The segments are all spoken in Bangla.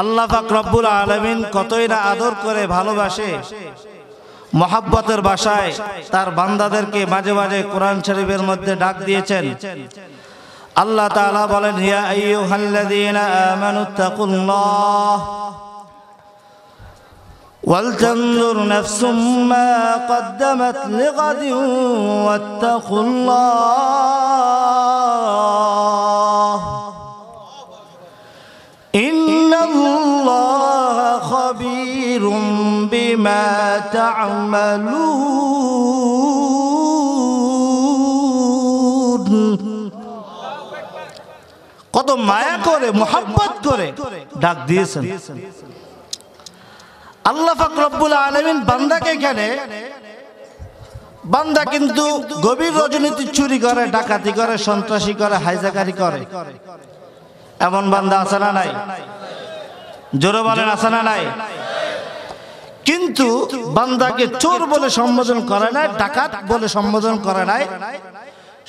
আল্লাহ পাক রব্বুল আলমিন কতই না আদর করে ভালোবাসে মহাব্বতের বাসায় তার বান্দাদেরকে মাঝে মাঝে কোরআন শরীফের মধ্যে ডাক দিয়েছেন আল্লাহ তাআলা বলেন হিয়া আইয়ুহাল্লাযীনা আমানু তাকুল্লাহ ওয়ালতানজুর নাফসুম মা কদ্দামাত লিগাদিন ওয়াত্তাকুল্লাহ خبير بما تعملون কত মায়া করে মোহাম্মত করে ডাক দিয়েছেন আল্লাহ ফাকরুল আলমিন বান্দাকে এখানে বান্দা কিন্তু গভীর রজনীতি চুরি করে ডাকাতি করে সন্ত্রাসী করে হাইজাকারি করে এমন বান্দা আছে না নাই জোরে বলেন আছে না নাই কিন্তু বান্দাকে চোর বলে সম্বোধন করে নাই ডাকাত বলে সম্বোধন করে নাই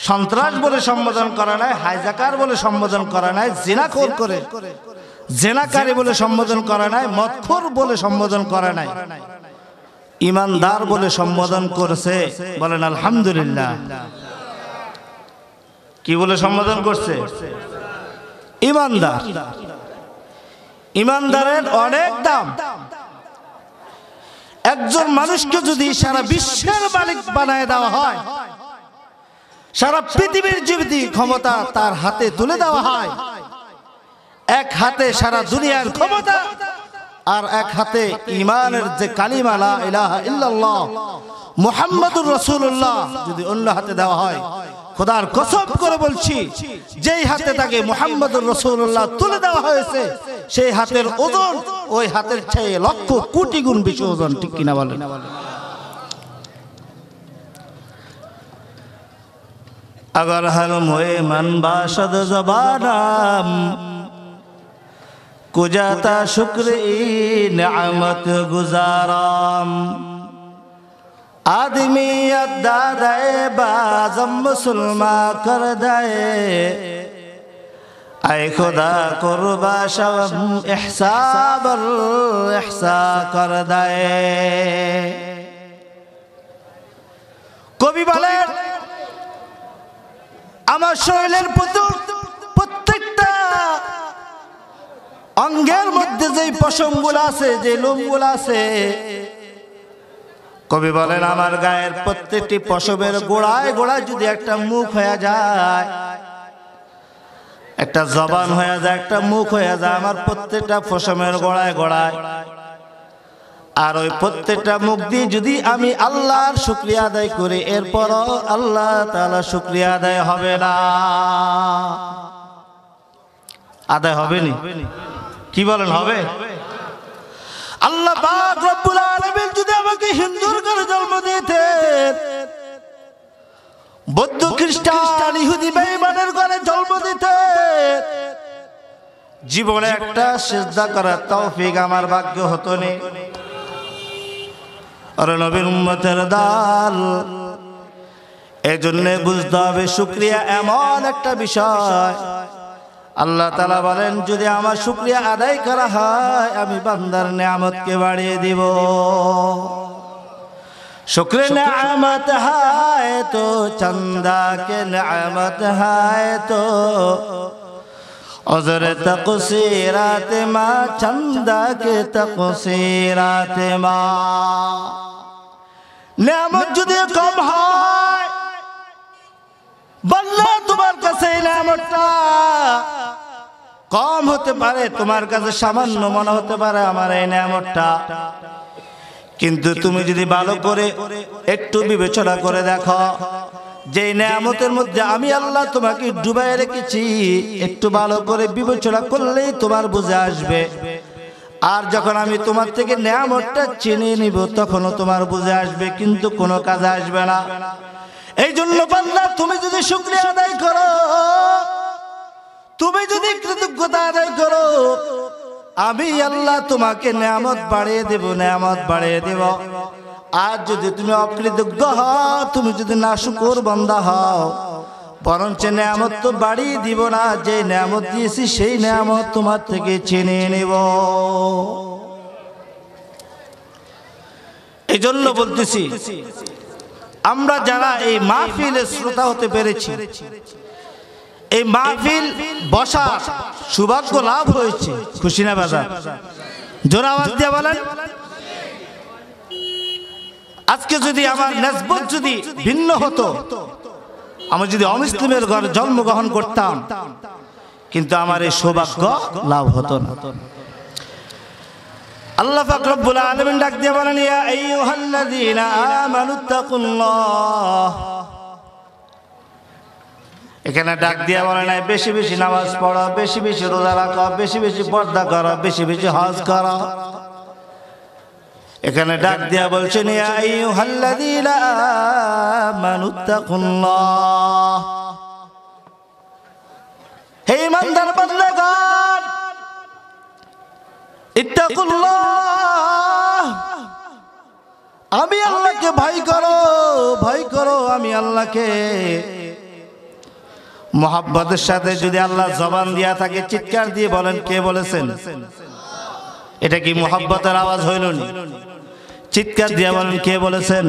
সন্ত্রাস বলে সম্বোধন করে নাই হাইজাকার বলে সম্বোধন করে নাই জেনাখোর করে জেনাকারী বলে সম্বোধন করে নাই মৎখোর বলে সম্বোধন করে নাই ইমানদার বলে সম্বোধন করেছে বলেন আলহামদুলিল্লাহ কি বলে সম্বোধন করছে ইমানদার ইমানদারের অনেক দাম একজন মানুষকে যদি সারা বিশ্বের মালিক বানায় দেওয়া হয় সারা পৃথিবীর যদি ক্ষমতা তার হাতে তুলে দেওয়া হয় এক হাতে সারা দুনিয়ার ক্ষমতা আর এক হাতে ইমানের যে কালিমালা ইলাহা মোহাম্মদুর রসুল্লাহ যদি অন্য হাতে দেওয়া হয় খোদার কসব করে বলছি যেই হাতে তাকে মোহাম্মদুর রসুল্লাহ তুলে দেওয়া হয়েছে সেই হাতের ওজন ওই হাতের ছায় লক্ষ কোটি গুণ বেশি ওজন ঠিক কিনা বলে আগর হল মোয়ে মন বাসদ জবানাম কুজাতা শুক্র নিয়ামত গুজারাম আদমি দাদায় বাজম মুসলমা কর দায় اے خدا قربا شوم احساب الاحسا کر دے কবি বলেন আমার শরীরের প্রত্যেকটা অঙ্গের মধ্যে যে পশমগুলো আছে যে লোমগুলো আছে কবি বলেন আমার গায়ের প্রত্যেকটি পশমের গোড়ায় গোড়ায় যদি একটা মুখ হয়ে যায় একটা জবান হয়ে যায় একটা মুখ হয়ে যায় আমার প্রত্যেকটা ফসমের গোড়ায় গোড়ায় আর ওই প্রত্যেকটা মুখ দিয়ে যদি আমি আল্লাহর শুক্রিয়া আদায় করি এরপরও আল্লাহ তালা শুক্রিয়া আদায় হবে না আদায় হবে নি কি বলেন হবে আল্লাহ যদি আমাকে হিন্দুর করে জন্ম দিতে বৌদ্ধ খ্রিস্টান ইহুদি বেইমানের ঘরে জন্ম দিতে জীবনে একটা সেজদা করার তৌফিক আমার ভাগ্য হতো নে আর নবীর উম্মতের দাল এই জন্যে বুঝতে হবে শুক্রিয়া এমন একটা বিষয় আল্লাহ তালা বলেন যদি আমার শুক্রিয়া আদায় করা হয় আমি বান্দার নিয়ামতকে বাড়িয়ে দিব শুক্র নামত হায় তো চন্দা কে নামত হায় তো উজর তকুশি রাতে মা চন্দা কে তকুসি মা মামত যদি কম হয় তোমার কাছে নামতটা কম হতে পারে তোমার কাছে সামান্য মনে হতে পারে আমার এই নামতটা কিন্তু তুমি যদি ভালো করে একটু বিবেচনা করে দেখো যে নেয়ামতের মধ্যে আমি আল্লাহ তোমাকে ডুবাই রেখেছি একটু ভালো করে বিবেচনা করলেই তোমার বুঝে আসবে আর যখন আমি তোমার থেকে নেয়ামতটা চিনে নিব তখনও তোমার বুঝে আসবে কিন্তু কোনো কাজে আসবে না এই জন্য পাল্লা তুমি যদি শুক্রিয়া আদায় করো তুমি যদি কৃতজ্ঞতা আদায় করো আমি আল্লাহ তোমাকে নামত বাড়িয়ে দেব নামত বাড়িয়ে দেব আর যদি তুমি অকৃতজ্ঞ হও তুমি যদি না শুকুর বন্ধা হও বরঞ্চ নামত তো বাড়িয়ে দিব না যে নামত দিয়েছি সেই নামত তোমার থেকে চেনে নেব এই জন্য বলতেছি আমরা যারা এই মাহফিলের শ্রোতা হতে পেরেছি এই মাহফিল বসা সৌভাগ্য লাভ হয়েছে খুশি না বাজার জোর আওয়াজ দিয়ে বলেন আজকে যদি আমার নেসবত যদি ভিন্ন হতো আমি যদি অমুসলিমের ঘরে জন্মগ্রহণ করতাম কিন্তু আমার এই সৌভাগ্য লাভ হতো না আল্লাহ ফাকরুল আলমিন ডাক দিয়ে বলেন ইয়া আইয়ুহাল্লাযীনা আমানুত্তাকুল্লাহ এখানে ডাক দিয়া বলে নাই বেশি বেশি নামাজ পড়ো বেশি বেশি রোজা রাখো বেশি বেশি পর্দা করো বেশি বেশি হজ করো এখানে ডাক দিয়া বলছে হে আমি আল্লাহকে ভয় করো ভয় করো আমি আল্লাহকে মোহাব্বতের সাথে যদি আল্লাহ জবান দিয়া থাকে চিৎকার দিয়ে বলেন কে বলেছেন এটা কি মোহাব্বতের আওয়াজ হইল চিৎকার দিয়ে বলেন কে বলেছেন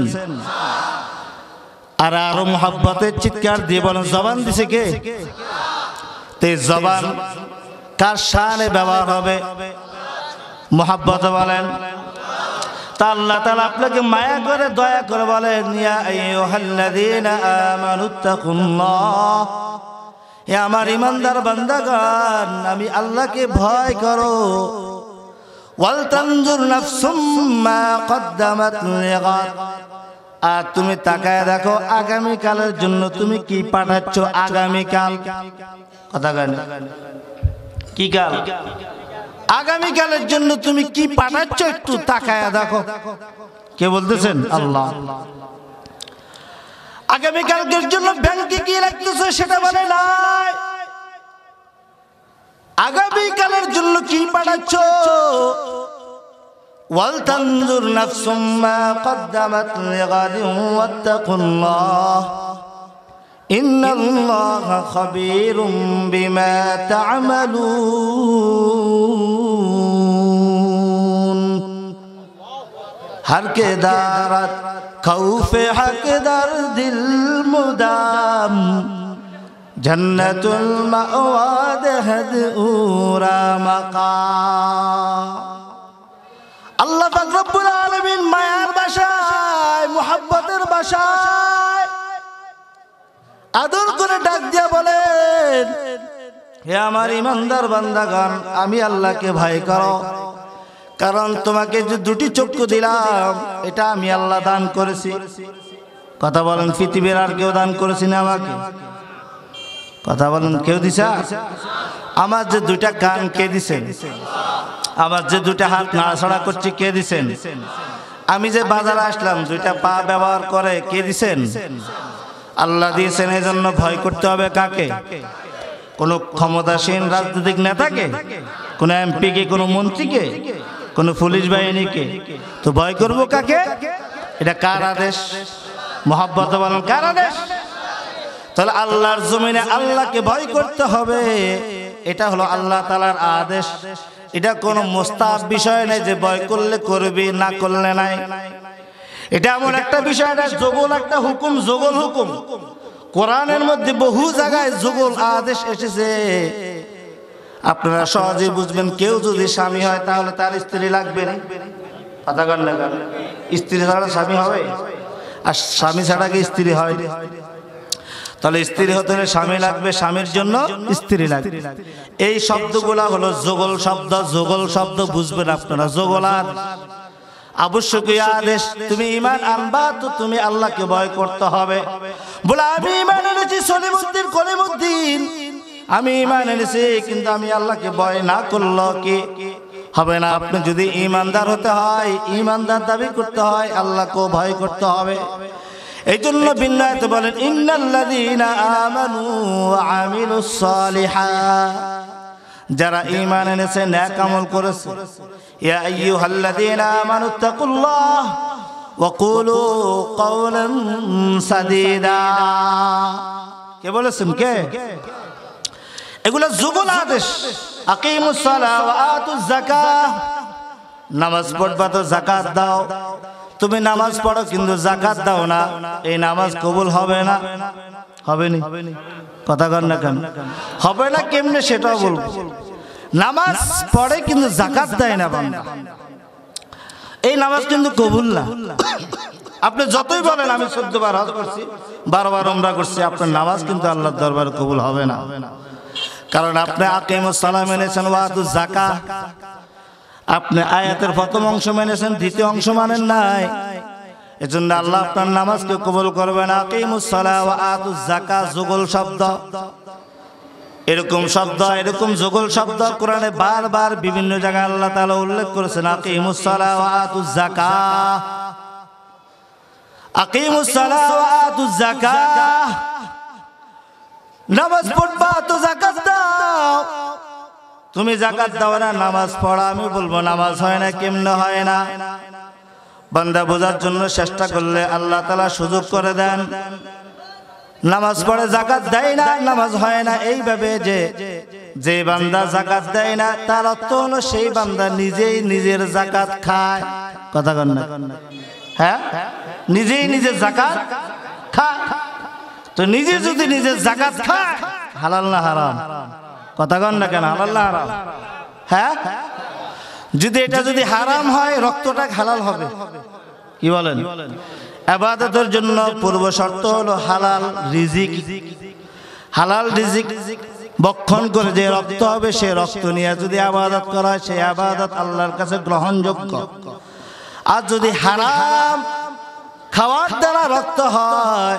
আর আরো মোহাব্বতের চিৎকার দিয়ে বলেন জবান দিছে কে জবান কার সানে ব্যবহার হবে মোহাব্বত বলেন তা তালা আপনাকে মায়া করে দয়া করে বলেন আমার ইমানদার বান্দাগান আমি আল্লাহকে ভয় করো আর তুমি তাকায় দেখো আগামীকালের জন্য তুমি কি পাঠাচ্ছ আগামীকাল কথা কি কাল আগামীকালের জন্য তুমি কি পাঠাচ্ছ একটু তাকায় দেখো কে বলতেছেন আল্লাহ আগামীকালকের জন্য ব্যাংকে কি রাখতেছ সেটা বলে নাই আগামীকালের জন্য কি পাঠাচ্ছ ওয়ালতানজুর নাফসুম্মা কদ্দামাত লিগাদিন ওয়াত্তাকুল্লাহ إن الله خبير بما تعملون هر دارت خوف حق در دل مدام جنة المعواد حد اورا مقام الله فقر رب ما يار بشاي محبت بشائے আদর করে ডাক দিয়া বলে হে আমার ইমানদার বান্দাগান আমি আল্লাহকে ভয় করো কারণ তোমাকে যে দুটি চক্ষু দিলাম এটা আমি আল্লাহ দান করেছি কথা বলেন পৃথিবীর আর কেউ দান করেছি না আমাকে কথা বলেন কেউ দিছে আমার যে দুটা কান কে দিছেন আমার যে দুটা হাত নাড়াছাড়া করছি কে দিছেন আমি যে বাজারে আসলাম দুইটা পা ব্যবহার করে কে দিছেন আল্লাহ দিয়েছেন এই জন্য ভয় করতে হবে কাকে কোনো ক্ষমতাসীন রাজনৈতিক নেতাকে কোনো এমপিকে কোনো মন্ত্রীকে কোনো পুলিশ বাহিনীকে তো ভয় করবো কাকে এটা কার আদেশ মোহাব্বত বলেন কার আদেশ তাহলে আল্লাহর জমিনে আল্লাহকে ভয় করতে হবে এটা হলো আল্লাহ তালার আদেশ এটা কোনো মোস্তাব বিষয় নেই যে ভয় করলে করবি না করলে নাই এটা এমন একটা বিষয় এটা যোগল একটা হুকুম যোগল হুকুম কোরআনের মধ্যে বহু জায়গায় যোগল আদেশ এসেছে আপনারা সহজে বুঝবেন কেউ যদি স্বামী হয় তাহলে তার স্ত্রী লাগবে স্ত্রী ছাড়া স্বামী হবে আর স্বামী ছাড়া কি স্ত্রী হয় তাহলে স্ত্রী হতে হলে স্বামী লাগবে স্বামীর জন্য স্ত্রী লাগবে এই শব্দগুলা হলো যোগল শব্দ যোগল শব্দ বুঝবেন আপনারা যোগলার আবশ্যকীয় আদেশ তুমি ইমান আনবা তো তুমি আল্লাহকে ভয় করতে হবে বলে আমি ইমান এনেছি সলিমুদ্দিন কলিমুদ্দিন আমি ইমান এনেছি কিন্তু আমি আল্লাহকে ভয় না করলো কে হবে না আপনি যদি ইমানদার হতে হয় ইমানদার দাবি করতে হয় আল্লাহকেও ভয় করতে হবে এই জন্য বিন্যায়ত বলেন ইন্নাল্লাযীনা আমানু ওয়া আমিলুস যারা ইমান এনেছে ন্যাক আমল করেছে يا أيها الذين آمنوا اتقوا الله وقولوا قولا سديدا কে বলেছেন কে এগুলো যুগল আদেশ নামাজ পড়বা তো জাকাত দাও তুমি নামাজ পড়ো কিন্তু জাকাত দাও না এই নামাজ কবুল হবে না হবে না কথা কর না কেন হবে না কেমনে সেটাও বলবো নামাজ পড়ে কিন্তু জাকাত দেয় না বান্দা এই নামাজ কিন্তু কবুল না আপনি যতই বলেন আমি বার হজ করছি বারোবার ওমরা করছি আপনার নামাজ কিন্তু আল্লাহর দরবারে কবুল হবে না কারণ আপনি আকিম সালাম এনেছেন ওয়াদু জাকা আপনি আয়াতের প্রথম অংশ মেনেছেন দ্বিতীয় অংশ মানেন নাই এজন্য আল্লাহ আপনার নামাজকে কবুল করবেন আকিম সালাহ ওয়া জাকা যুগল শব্দ এরকম শব্দ এরকম যুগল শব্দ কোরআনে বারবার বিভিন্ন জায়গায় আল্লাহ তালা উল্লেখ করেছেন আকিমুসালাকা আকিমুসালাকা নামাজ পড়বা তো জাকাত দাও তুমি জাকাত দাও না নামাজ পড়া আমি বলবো নামাজ হয় না কেমনে হয় না বান্দা বোঝার জন্য চেষ্টা করলে আল্লাহ তালা সুযোগ করে দেন নামাজ পড়ে জাকাত দেয় না নামাজ হয় না এইভাবে যে যে বান্দা জাকাত দেয় না তার অর্থ হলো সেই বান্দা নিজেই নিজের জাকাত খায় কথা কন না হ্যাঁ নিজেই নিজের জাকাত তো নিজে যদি নিজের জাকাত খায় হালাল না হারাম কথা কন না কেন হালাল না হারাম হ্যাঁ যদি এটা যদি হারাম হয় রক্তটা হালাল হবে কি বলেন আবাদতের জন্য পূর্ব শর্ত হলো হালাল রিজিক হালাল রিজিক বক্ষণ করে যে রক্ত হবে সে রক্ত নিয়ে যদি আবাদত করা হয় সেই আবাদত আল্লাহর কাছে গ্রহণযোগ্য আর যদি হারাম খাওয়ার দ্বারা রক্ত হয়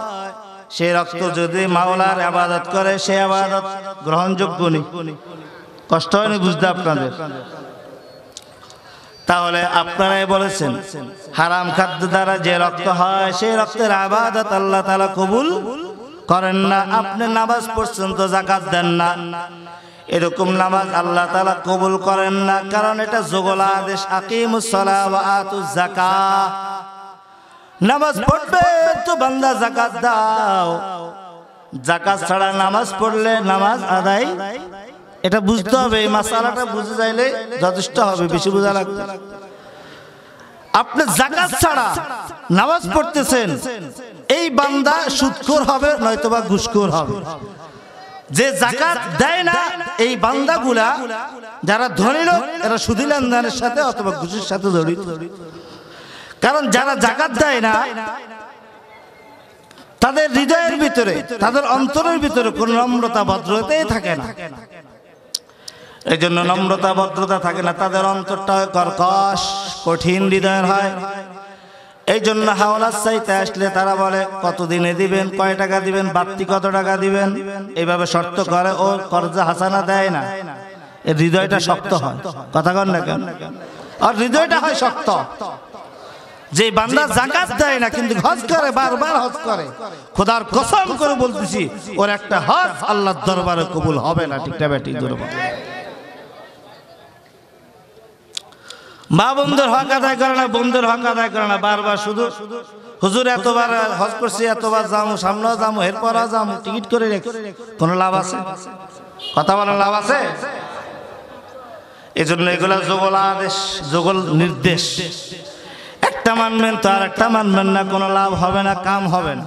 সে রক্ত যদি মাওলার আবাদত করে সে আবাদত গ্রহণযোগ্য নেই কষ্ট হয়নি বুঝতে আপনাদের তাহলে আপনারাই বলেছেন হারাম খাদ্য দ্বারা যে রক্ত হয় সেই রক্তের আবাদত আল্লাহ তালা কবুল করেন না আপনি নামাজ পর্যন্ত জাকাত দেন না এরকম নামাজ আল্লাহ তালা কবুল করেন না কারণ এটা যোগলা আদেশ আকিমুসালাকা নামাজ পড়বে তো বান্দা জাকাত দাও জাকাত ছাড়া নামাজ পড়লে নামাজ আদায় এটা বুঝতে হবে এই মাসালাটা বুঝে যাইলে যথেষ্ট হবে বেশি বোঝা লাগবে আপনি জাকাত ছাড়া নামাজ পড়তেছেন এই বান্দা সুদখোর হবে বা ঘুষখোর হবে যে জাকাত দেয় না এই বান্দাগুলা যারা ধনী লোক এরা সুদী লেনদেনের সাথে অথবা ঘুষের সাথে জড়িত কারণ যারা জাকাত দেয় না তাদের হৃদয়ের ভিতরে তাদের অন্তরের ভিতরে কোন নম্রতা ভদ্রতাই থাকে না এই জন্য নম্রতা ভদ্রতা থাকে না তাদের অন্তরটা হয় কর্কশ কঠিন হৃদয়ের হয় এই জন্য হাওলার চাইতে আসলে তারা বলে কত দিনে দিবেন কয় টাকা দিবেন বাড়তি কত টাকা দিবেন এইভাবে শর্ত করে ও কর্জা হাসানা দেয় না এর হৃদয়টা শক্ত হয় কথা কন না কেন আর হৃদয়টা হয় শক্ত যে বান্দা জাকাত দেয় না কিন্তু হজ করে বারবার হজ করে খোদার কসম করে বলতেছি ওর একটা হজ আল্লাহর দরবারে কবুল হবে না ঠিকটা ব্যাটিক দরবার মা বন্ধুর হক আদায় করে না বন্ধুর হক আদায় করে না বারবার শুধু হুজুর এতবার হজ করছি এতবার যামু সামনেও যামু এরপর যামু টিকিট করে রেখে কোনো লাভ আছে কথা বলার লাভ আছে এই জন্য এগুলা যুগল আদেশ যুগল নির্দেশ একটা মানবেন তো আর একটা মানবেন না কোনো লাভ হবে না কাম হবে না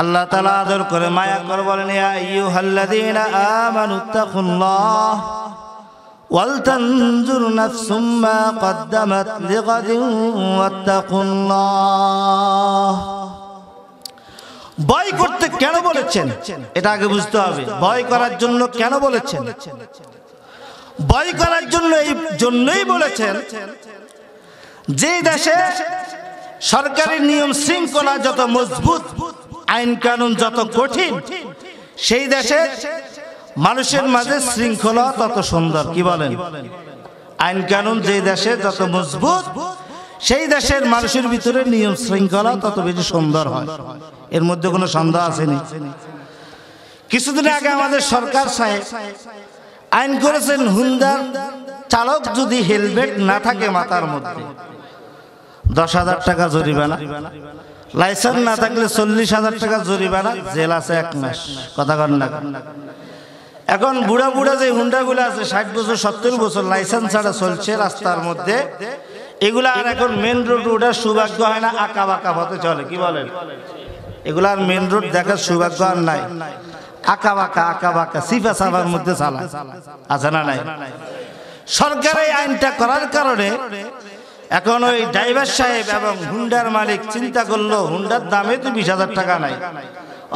আল্লাহ তালা আদর করে মায়া করবেন ইয়া ইউ হাল্লাদিন আমানুত্তাকুল্লাহ ولتنظر نفس ما قدمت لغد واتقوا الله ভয় করতে কেন বলেছেন এটা আগে বুঝতে হবে ভয় করার জন্য কেন বলেছেন ভয় করার জন্য এই জন্যই বলেছেন যে দেশে সরকারি নিয়ম শৃঙ্খলা যত মজবুত আইন কানুন যত কঠিন সেই দেশে মানুষের মাঝে শৃঙ্খলা তত সুন্দর কি বলেন আইন কানুন যে দেশে যত মজবুত সেই দেশের মানুষের ভিতরে নিয়ম শৃঙ্খলা তত বেশি সুন্দর হয় এর মধ্যে কোনো সন্দেহ আসেনি কিছুদিন আগে আমাদের সরকার সাহেব আইন করেছেন হুন্দার চালক যদি হেলমেট না থাকে মাথার মধ্যে দশ হাজার টাকা জরিমানা লাইসেন্স না থাকলে চল্লিশ হাজার টাকা জরিমানা জেল আছে এক মাস কথা কন্যা না এখন বুড়া বুড়া যে হুন্ডাগুলো আছে ষাট বছর সত্তর বছর লাইসেন্স ছাড়া চলছে রাস্তার মধ্যে এগুলা আর এখন মেন রোড ওঠার সৌভাগ্য হয় না আঁকা বাঁকা হতে চলে কি বলেন এগুলো আর মেন রোড দেখার সৌভাগ্য আর নাই আঁকা বাঁকা আঁকা বাঁকা সিফা সাফার মধ্যে চালা আছে না নাই সরকার এই আইনটা করার কারণে এখন ওই ড্রাইভার সাহেব এবং হুন্ডার মালিক চিন্তা করলো হুন্ডার দামে তো বিশ হাজার টাকা নাই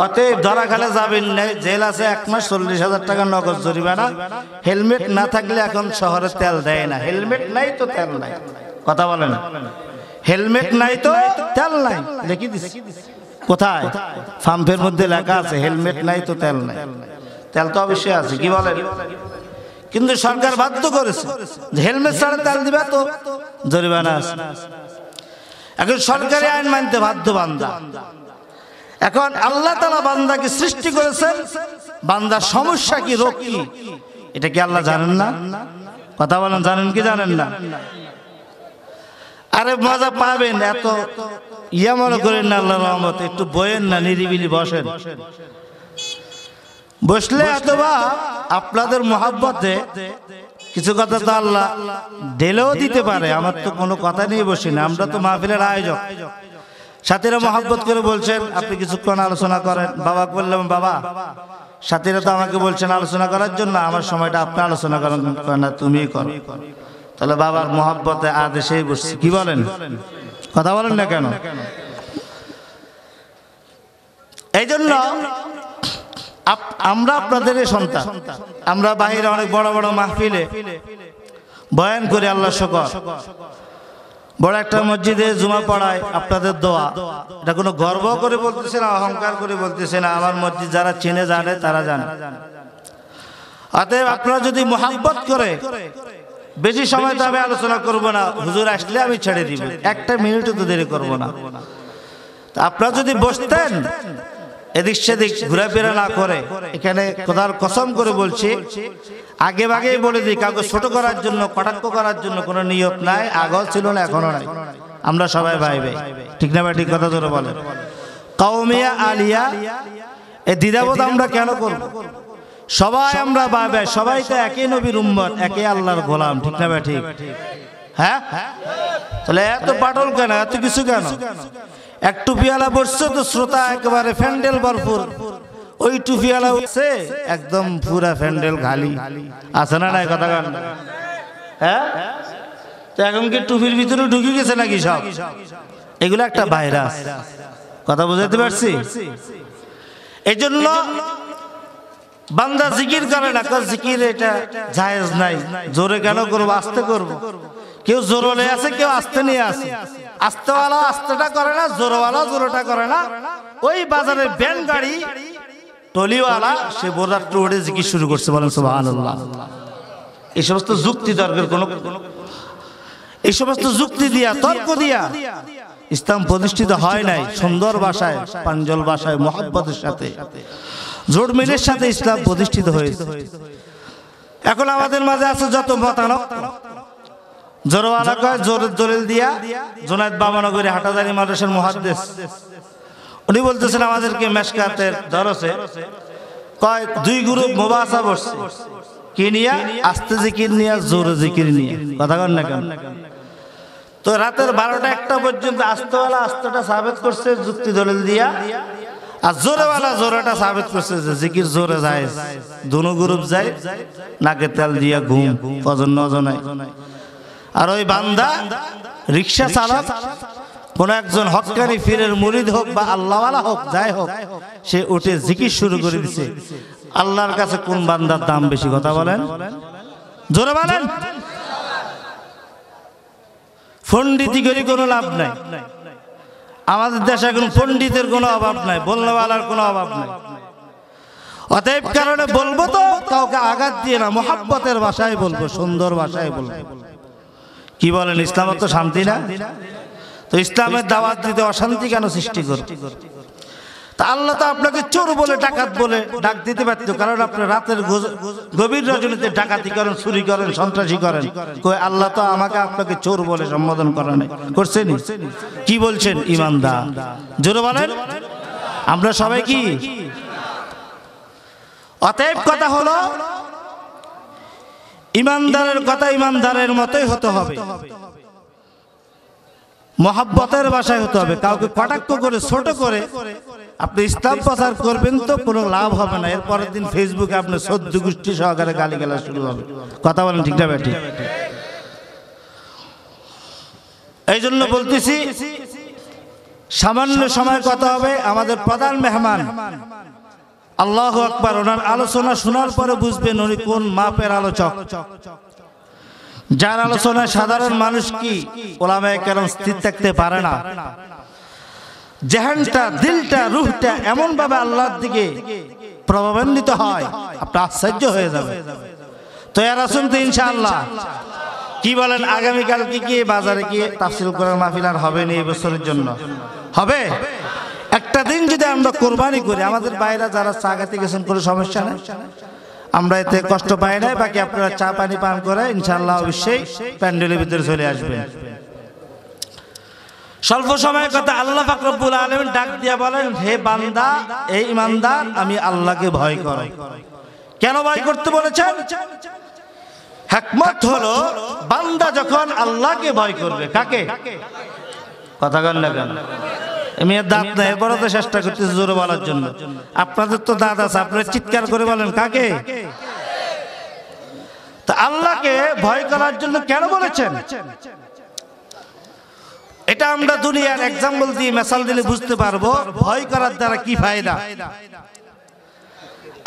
অতএব ধরা খেলে যাবেন নাই জেল আছে এক মাস চল্লিশ হাজার টাকা নগদ জরিমানা হেলমেট না থাকলে এখন শহরে তেল দেয় না হেলমেট নাই তো তেল নাই কথা বলেন হেলমেট নাই তো তেল নাই দেখি দিচ্ছি কোথায় ফাম্পের মধ্যে লেখা আছে হেলমেট নাই তো তেল নাই তেল তো অবশ্যই আছে কি বলেন কিন্তু সরকার বাধ্য করেছে হেলমেট ছাড়া তেল দিবে তো জরিমানা আছে এখন সরকারি আইন মানতে বাধ্য বান্ধা এখন আল্লাহ তালা বান্দাকে সৃষ্টি করেছেন বান্দার সমস্যা কি রোগ কি এটা কি আল্লাহ জানেন না কথা বলেন জানেন কি জানেন না আরে মজা পাবেন এত ইয়া মনে করেন না আল্লাহ রহমত একটু বয়েন না নিরিবিলি বসেন বসলে অথবা আপনাদের মহাব্বতে কিছু কথা তো আল্লাহ ঢেলেও দিতে পারে আমার তো কোনো কথা নিয়ে বসি না আমরা তো মাহফিলের আয়োজক সাথীরা মহাব্বত করে বলছেন আপনি কিছুক্ষণ আলোচনা করেন বাবা বললাম বাবা সাথীরা তো আমাকে বলছেন আলোচনা করার জন্য আমার সময়টা আপনি আলোচনা করেন না তুমি করো তাহলে বাবার মহাব্বতে আদেশেই বসছি কি বলেন কথা বলেন না কেন এই জন্য আমরা আপনাদের সন্তান আমরা বাহিরে অনেক বড় বড় মাহফিলে বয়ান করে আল্লাহ শকর বড় একটা মসজিদে জুমা পড়ায় আপনাদের দোয়া এটা কোনো গর্ব করে বলতেছে না অহংকার করে বলতেছে না আমার মসজিদ যারা চিনে জানে তারা জানে অতএব আপনারা যদি মোহাম্মত করে বেশি সময় তো আমি আলোচনা করব না হুজুর আসলে আমি ছেড়ে দিব একটা মিনিটও তো দেরি করবো না আপনারা যদি বসতেন এদিক সেদিক ঘোরাফেরা না করে এখানে কোথাও কসম করে বলছি আগে আগেই বলে দিই কাউকে ছোট করার জন্য কটাক্ষ করার জন্য কোনো নিয়ত নাই আগেও ছিল না এখনো নাই আমরা সবাই ভাই ভাই ঠিক না ভাই ঠিক কথা ধরে বলে কাউমিয়া আলিয়া এ দ্বিধাবোধ আমরা কেন করব সবাই আমরা ভাই ভাই সবাই তো একই নবীর উম্মত একই আল্লাহর গোলাম ঠিক না ভাই ঠিক হ্যাঁ তাহলে এত পাটল কেন এত কিছু কেন এক টুপিওয়ালা বসছে তো শ্রোতা একেবারে ফ্যান্ডেল ভরপুর ওই টুপিয়ালা উঠছে একদম পুরা ফ্যান্ডেল খালি আছে না না কথা গান হ্যাঁ তো এখন কি টুপির ভিতরে ঢুকে গেছে নাকি সব এগুলো একটা ভাইরাস কথা বুঝাতে পারছি এই জন্য বান্দা জিকির করে না কারণ জিকির এটা জায়েজ নাই জোরে কেন করবো আস্তে করবো কেউ জোরে আছে কেউ আস্তে নিয়ে আছে আস্তেওয়ালা আস্তেটা করে না জোরওয়ালা জোরটা করে না ওই বাজারের ব্যান গাড়ি টলিওয়ালা সে বোরার টোড়ে জিকির শুরু করছে বলেন সুবহানাল্লাহ এই সমস্ত যুক্তি তর্কের কোন এই সমস্ত যুক্তি দিয়া তর্ক দিয়া ইসলাম প্রতিষ্ঠিত হয় নাই সুন্দর ভাষায় পাঞ্জল ভাষায় মোহাব্বতের সাথে জোট মিলের সাথে ইসলাম প্রতিষ্ঠিত হয়েছে এখন আমাদের মাঝে আছে যত মতানক জোরওয়ালা কয় জোর দলিল দিয়া জোনায়দ বামানগরী হাটাদারি মাদ্রাসার মহাদ্দেশ উনি বলতেছেন আমাদেরকে মেশকাতের দরসে কয় দুই গ্রুপ মোবাসা বসছে কি নিয়া আস্তে জিকির নিয়া জোরে জিকির নিয়া কথা কন না কেন তো রাতের বারোটা একটা পর্যন্ত আস্তেওয়ালা আস্তেটা সাবেত করছে যুক্তি দলিল দিয়া আর জোরেওয়ালা জোরেটা সাবেত করছে যে জিকির জোরে যায় দুনো গ্রুপ যায় নাকে তেল দিয়া ঘুম কজন নজনায় আর ওই বান্দা রিক্সা চালা কোন একজন হকানি ফিরের মুরিদ হোক বা আল্লাহ হোক যাই হোক সে উঠে জিকির শুরু করে দিছে আল্লাহর কাছে কোন বান্দার দাম বেশি কথা বলেন জোরে বলেন ফন্ডিতি করে কোনো লাভ নাই আমাদের দেশে এখন পন্ডিতের কোনো অভাব নাই বললাওয়ালার কোনো অভাব নাই অতএব কারণে বলবো তো কাউকে আঘাত দিয়ে না মহাব্বতের ভাষায় বলবো সুন্দর ভাষায় বলবো কি বলেন ইসলাম তো শান্তি না তো ইসলামের দাওয়াত দিতে অশান্তি কেন সৃষ্টি করবে তা আল্লাহ তো আপনাকে চোর বলে ডাকাত বলে ডাক দিতে পারতো কারণ আপনি রাতের গভীর রজনীতে ডাকাতি করেন চুরি করেন সন্ত্রাসী করেন কই আল্লাহ তো আমাকে আপনাকে চোর বলে সম্বোধন করেন করছেন কি বলছেন ইমানদা জোর বলেন আমরা সবাই কি অতএব কথা হলো ইমানদারের কথা ইমানদারের মতোই হতে হবে মহাব্বতের বাসায় হতে হবে কাউকে কটাক্ষ করে ছোট করে আপনি ইসলাম প্রচার করবেন তো কোনো লাভ হবে না এরপরের দিন ফেসবুকে আপনার সদ্য গোষ্ঠী সহকারে গালি গেলা শুরু হবে কথা বলেন ঠিকঠাক ব্যাটি এই জন্য বলতেছি সামান্য সময় কথা হবে আমাদের প্রধান মেহমান আল্লাহ আকবার ওনার আলোচনা শোনার পরে বুঝবেন উনি কোন মাপের আলোচক যার আলোচনায় সাধারণ মানুষ কি ওলামায় কেন স্থির থাকতে পারে না জেহানটা দিলটা রুহটা এমন ভাবে আল্লাহর দিকে প্রভাবান্বিত হয় আপনার আশ্চর্য হয়ে যাবে তো এর আসুন তো ইনশাআল্লাহ কি বলেন আগামীকাল কি কি বাজারে গিয়ে তাফসিল করার মাহফিল আর হবে না এই বছরের জন্য হবে একটা দিন যদি আমরা কোরবানি করি আমাদের বাইরা যারা চা খাতে গেছেন কোনো সমস্যা নেই আমরা এতে কষ্ট পাই নাই বাকি আপনারা চা পানি পান করে ইনশাল্লাহ অবশ্যই প্যান্ডেলের ভিতরে চলে আসবে স্বল্প সময়ের কথা আল্লাহ ফাকরুল আলম ডাক দিয়া বলেন হে বান্দা এই ইমানদার আমি আল্লাহকে ভয় করাই কেন ভয় করতে বলেছেন হ্যাকমত হলো বান্দা যখন আল্লাহকে ভয় করবে কাকে কথা কেন না কেন মেয়ের দাঁত নাই বড় চেষ্টা করতেছি জোরে বলার জন্য আপনাদের তো দাঁত আছে আপনারা চিৎকার করে বলেন কাকে তা আল্লাহকে ভয় করার জন্য কেন বলেছেন এটা আমরা দুনিয়ার এক্সাম্পল দিয়ে মেশাল দিলে বুঝতে পারবো ভয় করার দ্বারা কি ফায়দা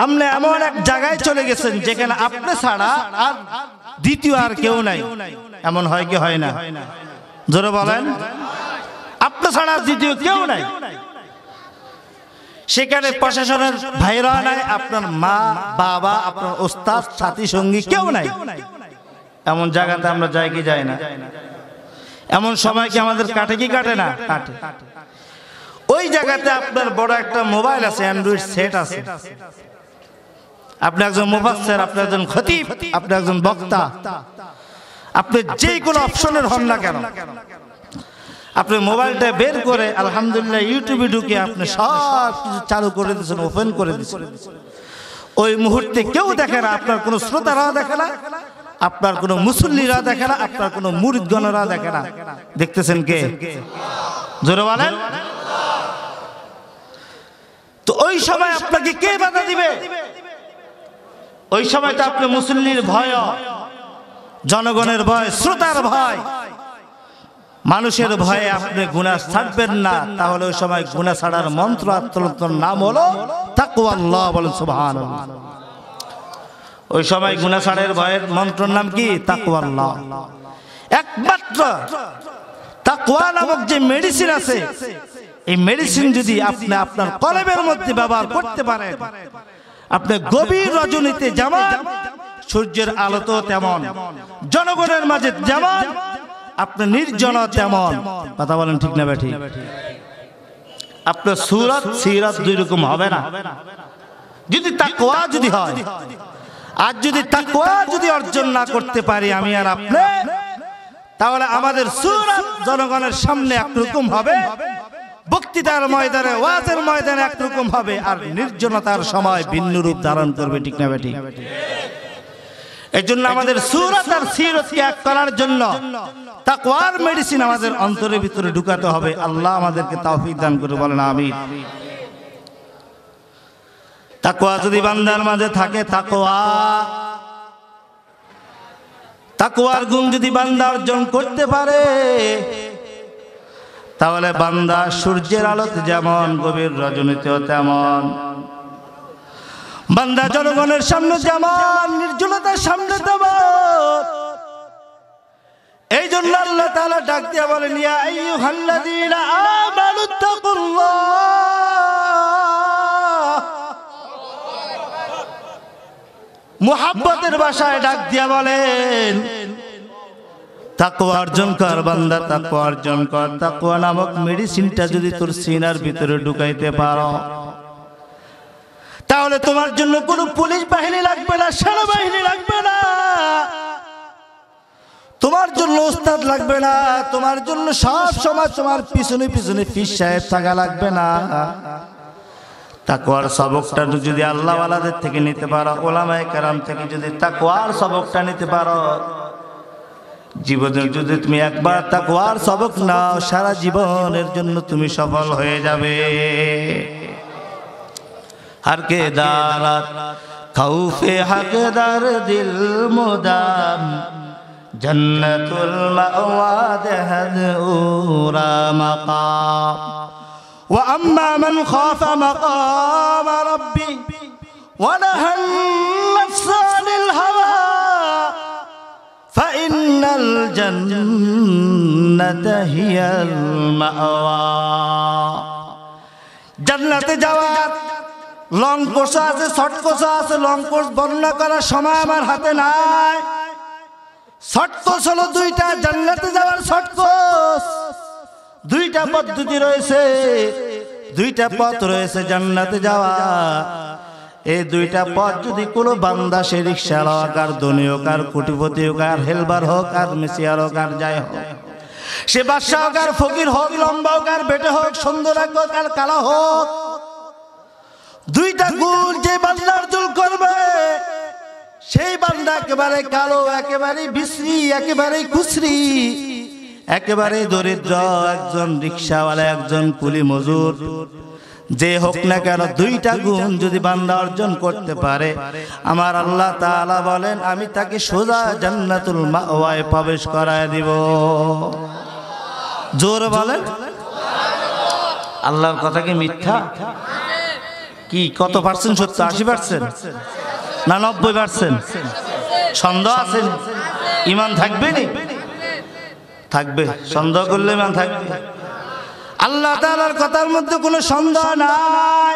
আপনি এমন এক জায়গায় চলে গেছেন যেখানে আপনি ছাড়া আর দ্বিতীয় আর কেউ নাই এমন হয় কি হয় না জোরে বলেন আপনি দ্বিতীয় কেউ নাই সেখানে প্রশাসনের ভাইরা নাই আপনার মা বাবা আপনার ওস্তাদ সাথী সঙ্গী কেউ নাই এমন জায়গাতে আমরা যাই কি যাই না এমন সময় কি আমাদের কাটে কি কাটে না কাটে ওই জায়গাতে আপনার বড় একটা মোবাইল আছে অ্যান্ড্রয়েড সেট আছে আপনি একজন মুফাসসির আপনি একজন খতিব আপনি একজন বক্তা আপনি যে কোনো অপশনের হন না কেন আপনি মোবাইলটা বের করে আলহামদুলিল্লাহ ইউটিউবে ঢুকে আপনি সব কিছু চালু করে দিয়েছেন ওপেন করে দিয়েছেন ওই মুহূর্তে কেউ দেখে না আপনার কোনো শ্রোতারাও দেখে না আপনার কোনো মুসল্লিরা দেখে না আপনার কোনো মুরিদগণরা দেখে না দেখতেছেন কে জোরে বলেন তো ওই সময় আপনাকে কে বাধা দিবে ওই সময় তো আপনি মুসল্লির ভয় জনগণের ভয় শ্রোতার ভয় মানুষের ভয়ে আপনি গুণা ছাড়বেন না তাহলে ওই সময় গুণা ছাড়ার মন্ত্র আত্মলতর নাম হলো তাকুয়াল্লাহ বলেন সুবহান ওই সময় গুণা ছাড়ের ভয়ের মন্ত্রর নাম কি তাকুয়াল্লাহ একমাত্র তাকুয়া নামক যে মেডিসিন আছে এই মেডিসিন যদি আপনি আপনার কলমের মধ্যে ব্যবহার করতে পারেন আপনি গভীর রজনীতে যেমন সূর্যের আলো তো তেমন জনগণের মাঝে যেমন আপনার নির্জনা তেমন কথা বলেন ঠিক না ঠিক আপনার সুরত সিরত দুই রকম হবে না যদি কোয়া যদি হয় আর যদি কোয়া যদি অর্জন না করতে পারি আমি আর আপনি তাহলে আমাদের সুরত জনগণের সামনে একরকম হবে বক্তৃতার ময়দানে ওয়াজের ময়দানে একরকম হবে আর নির্জনতার সময় ভিন্ন রূপ ধারণ করবে ঠিক না ঠিক এজন্য জন্য আমাদের সুরত আর সিরত ত্যাগ করার জন্য তাকওয়ার মেডিসিন আমাদের অন্তরের ভিতরে ঢুকাতে হবে আল্লাহ আমাদেরকে তৌফিক দান করে বলেন আমিন তাকওয়া যদি বান্দার মাঝে থাকে তাকওয়া তাকওয়ার গুণ যদি বান্দা অর্জন করতে পারে তাহলে বান্দা সূর্যের আলোতে যেমন গভীর রজনীতেও তেমন বান্দা জনগণের সামনে যেমন নির্জনতার সামনে দেব এই জন্য আল্লাহ তাআলা ডাক দিয়ে বলেন ইয়া আইয়ুহাল্লাযীনা মুহাব্বতের ভাষায় ডাক দিয়া বলেন তাকওয়া অর্জন কর বান্দা তাকওয়া অর্জন কর তাকওয়া নামক মেডিসিনটা যদি তোর সিনার ভিতরে ঢুকাইতে পারো তাহলে তোমার জন্য কোনো পুলিশ বাহিনী লাগবে না সেনাবাহিনী লাগবে না তোমার জন্য ওস্তাদ লাগবে না তোমার জন্য সব সময় তোমার পিছনে পিছনে ফিস সাহেব থাকা লাগবে না তাকুয়ার সবকটা যদি আল্লাহওয়ালাদের থেকে নিতে পারো ওলামায় কারাম থেকে যদি তাকুয়ার সবকটা নিতে পারো জীবনের যদি তুমি একবার তাকুয়ার সবক নাও সারা জীবনের জন্য তুমি সফল হয়ে যাবে هر کے دارت خوف حق در دل مدام جنت حد اورا مقام وأما من خاف مقام ربي ونهى النفس عن الهوى فإن الجنة هي المأوى جنة جواد লং কোষা আছে শর্ট কোষা আছে লং কোর্স বর্ণনা করার সময় আমার হাতে নাই শর্ট কোর্স হলো দুইটা জান্নাতে যাওয়ার শর্ট কোর্স দুইটা পদ্ধতি রয়েছে দুইটা পথ রয়েছে জান্নাতে যাওয়া এই দুইটা পথ যদি কোনো বান্দা সে রিক্সাওয়ালা হোক আর ধনী হোক আর কোটিপতি হোক আর হেলবার হোক আর মেসিয়ার হোক আর যাই হোক সে বাদশাহ হোক আর ফকির হোক লম্বা হোক আর বেটে হোক সুন্দর হোক আর কালা হোক দুইটা গুণ যে বান্দা অর্জন করবে সেই বান্দা একেবারে কালো একেবারে বিশ্রী একেবারে খুশ্রি একেবারে দরিদ্র একজন রিক্সাওয়ালা একজন কুলি মজুর যে হোক না কেন দুইটা গুণ যদি বান্দা অর্জন করতে পারে আমার আল্লাহ তাআলা বলেন আমি তাকে সোজা জান্নাতুল মাওয়ায় প্রবেশ করায় দিব জোর বলেন আল্লাহর কথা কি মিথ্যা কি কত পার্সেন্ট সত্য আশি পার্সেন্ট না নব্বই পার্সেন্ট সন্দেহ আছে ইমান থাকবে নি থাকবে সন্দেহ করলে ইমান থাকবে আল্লাহ তালার কথার মধ্যে কোনো সন্দেহ নাই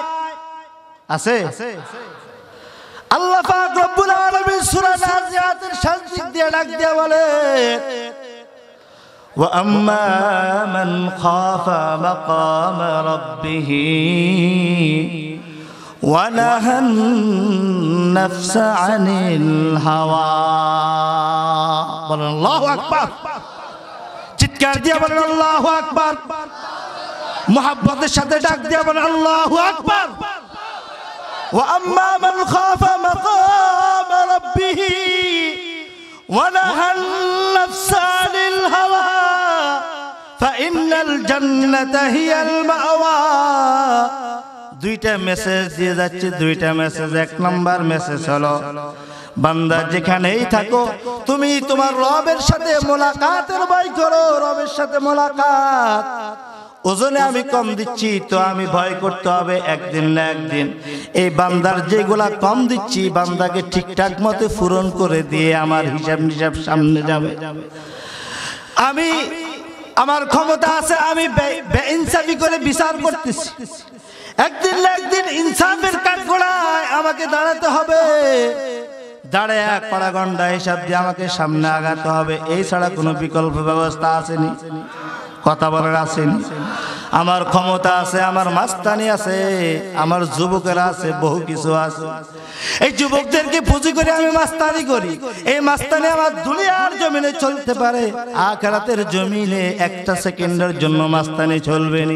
আছে আল্লাহ পাক রব্বুল আলামিন সূরা নাজিয়াতের শাস্তি দিয়ে ডাক দিয়ে বলে ওয়াম্মা মান خاف مقام ربه ونهى النفس عن الهوى الله اكبر আকবার চিৎকার দিয়ে বলেন আল্লাহু আকবার মোহাব্বতের সাথে ডাক দিয়ে বলেন আল্লাহু আকবার واما من خاف مقام ربه ونهى النفس عن الهوى فان الجنه هي المأوى দুইটা মেসেজ দিয়ে যাচ্ছি দুইটা মেসেজ এক নম্বর মেসেজ হলো বান্দা যেখানেই থাকো তুমি তোমার রবের সাথে মোলাকাতের ভয় করো রবের সাথে মোলাকাত ওজনে আমি কম দিচ্ছি তো আমি ভয় করতে হবে একদিন না একদিন এই বান্দার যেগুলা কম দিচ্ছি বান্দাকে ঠিকঠাক মতো পূরণ করে দিয়ে আমার হিসাব নিসাব সামনে যাবে আমি আমার ক্ষমতা আছে আমি ইনসাফি করে বিচার করতেছি একদিন না একদিন ইনসাফের কাঠগোড়ায় আমাকে দাঁড়াতে হবে দাঁড়ায় এক ঘন্টা দিয়ে আমাকে সামনে আগাতে হবে এই ছাড়া কোনো বিকল্প ব্যবস্থা কথা বলার আসেনি আমার ক্ষমতা আছে আমার মাস্তানি আছে আমার যুবকেরা আছে বহু কিছু আছে এই যুবকদেরকে পুঁজি করে আমি মাস্তানি করি এই মাস্তানি আমার দুনিয়ার জমিনে চলতে পারে আখরাতের জমিনে একটা সেকেন্ডের জন্য মাস্তানি চলবে না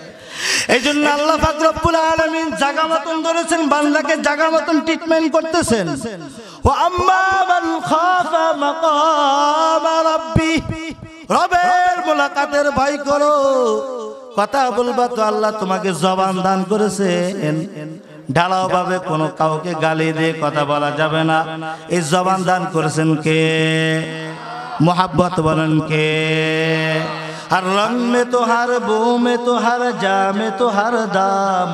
এই জন্য আল্লাহ ফাকরুল আলমিন জাগা মতন ধরেছেন বান্দাকে জাগা মতন ট্রিটমেন্ট করতেছেন আম্মা মান খাফা রবের মোলাকাতের ভাই করো কথা বলবা তো আল্লাহ তোমাকে জবান দান করেছে ঢালাও ভাবে কোনো কাউকে গালি দিয়ে কথা বলা যাবে না এই জবান দান করেছেন কে মোহাব্বত বলেন কে हर रंग में तो हर बो में तो हर जा में तो हर दाम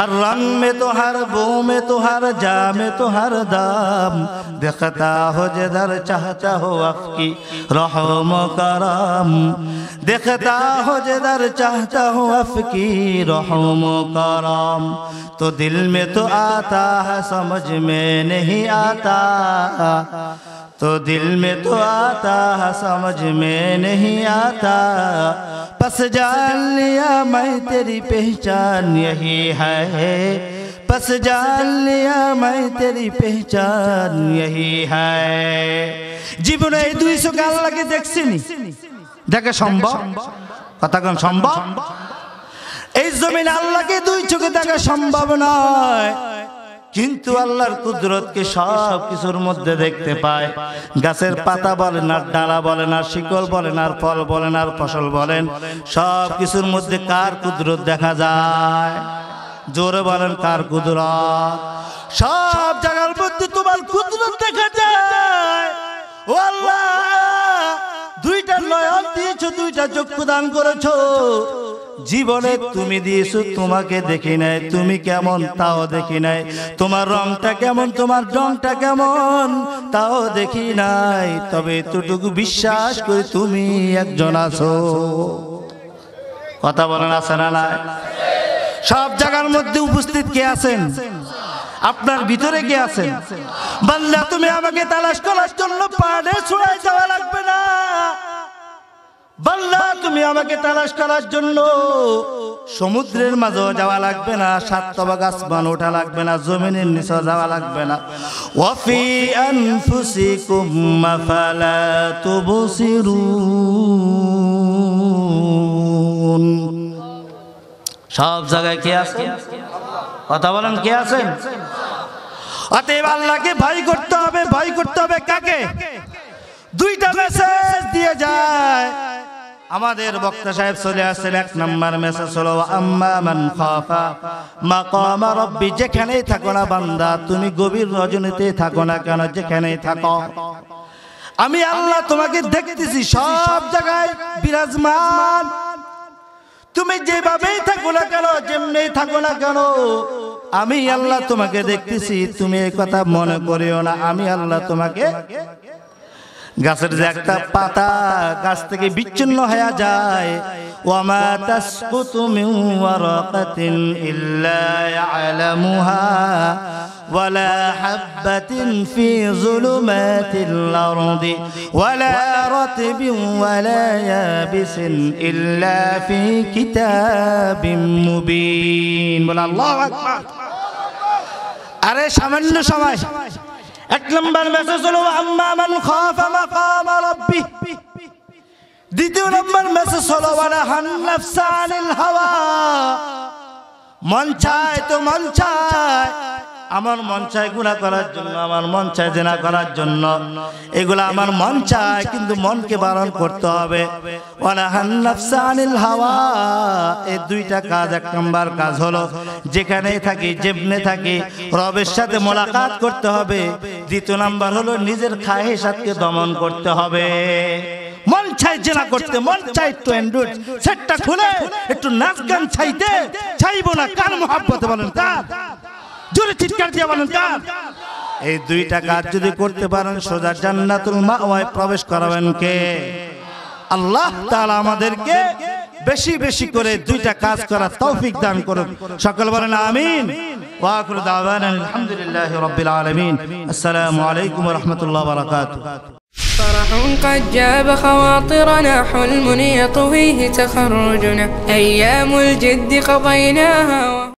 हर रंग में तो हर बो में तो हर जा में तो हर दाम देखता हो जिधर चाहता हो आपकी रहम कराम देखता हो जिधर चाहता हो आपकी रहम कराम तो दिल में तो आता है समझ में नहीं आता तो दिल में तो आता समझ में नहीं आता बस जान लिया मैं तेरी पहचान यही है बस जान लिया मैं तेरी पहचान यही है জীবনে এই দুইশো গাল লাগে দেখছিনি দেখে সম্ভব কতক্ষণ সম্ভব এই জমিন আল্লাহকে দুই চোখে দেখা সম্ভব নয় কিন্তু আল্লাহর কুদরতকে সব কিছুর মধ্যে দেখতে পায় গাছের পাতা বলেন আর ডালা বলেন আর শিকল বলেন আর ফল বলেন আর ফসল বলেন সব কিছুর মধ্যে কার কুদরত দেখা যায় জোরে বলেন কার কুদরত সব জায়গার মধ্যে তোমার কুদরত দেখা যায় ও আল্লাহ দুইটা নয়ন দিয়েছো দুইটা চক্ষু দান করেছো জীবনে তুমি দিয়েছো তোমাকে দেখি নাই তুমি কেমন তাও দেখি নাই তোমার রংটা কেমন তোমার রংটা কেমন তাও দেখি নাই তবে এতটুকু বিশ্বাস করে তুমি একজন আছো কথা বলেন আছে না না সব জায়গার মধ্যে উপস্থিত কে আছেন আপনার ভিতরে কে আছেন বাল্লা তুমি আমাকে তালাশ করার জন্য পাড়ে ছুড়াই যাওয়া লাগবে না বল্লা তুমি আমাকে তালাশ করার জন্য সমুদ্রের মাঝে যাওয়া লাগবে না সাত তবা গাছবান ওঠা লাগবে না জমিনের নিচে যাওয়া লাগবে না ওয়াফি আনফুসি কুম্মা ফালা তুবসিরুন সব জায়গায় কে আছে কথা বলেন কে আছেন অতএব আল্লাহকে ভয় করতে হবে ভয় করতে হবে কাকে দুইটা মেসেজ দিয়ে আমাদের বক্তা সাহেব চলে আসছেন এক নম্বর মেসেজ হলো আম্মা যেখানেই থাকো না বান্দা তুমি গভীর রজনীতে থাকো না কেন যেখানেই থাকো আমি আল্লাহ তোমাকে দেখতেছি সব জায়গায় বিরাজমান তুমি যেভাবেই থাকো না কেন যেমনি থাকো না কেন আমি আল্লাহ তোমাকে দেখতেছি তুমি এই কথা মনে করিও না আমি আল্লাহ তোমাকে গাছের যে একটা পাতা গাছ থেকে বিচ্ছিন্ন হয়ে যায় ওয়ামা তাসকুতু মিন ওয়ারাকাতিন ইল্লা ইয়ালামুহা ولا حبة في ظلمات الأرض ولا رطب ولا يابس إلا في كتاب مبين বলে আল্লাহু আকবার আরে সামান্য সময় এক নম্বর মেসেজ হলো আম্মা মান খাফা মাকাম রাব্বি দ্বিতীয় নম্বর মেসেজ হলো ওয়ালা হান্নাফসা আনিল হাওয়া মন চায় তো মন চায় আমার মন চায় গুণা করার জন্য আমার মন চায় জেনা করার জন্য এগুলো আমার মন চায় কিন্তু মনকে বারণ করতে হবে দুইটা কাজ এক নম্বর কাজ হলো থাকি যেমনে থাকি রবের সাথে মোলাকাত করতে হবে দ্বিতীয় নাম্বার হলো নিজের সাথে দমন করতে হবে মন চাই করতে মন চাই একটু একটু নাচ গান ছাইতে চাইবো না কার মহাব্বতে বলেন তার জোরে চিৎকার দিয়ে বলেন কার এই দুইটা কাজ যদি করতে পারেন সোজা জান্নাতুল মাওয়ায় প্রবেশ করাবেন কে আল্লাহ তাআলা আমাদেরকে বেশি বেশি করে দুইটা কাজ করার তৌফিক দান করুন সকল বলেন আমিন ওয়াকুর দাওয়ান আলহামদুলিল্লাহি রাব্বিল আলামিন আসসালামু আলাইকুম ওয়া রাহমাতুল্লাহি ওয়া বারাকাতুহু فرح قد جاب خواطرنا حلم يطويه تخرجنا أيام الجد قضيناها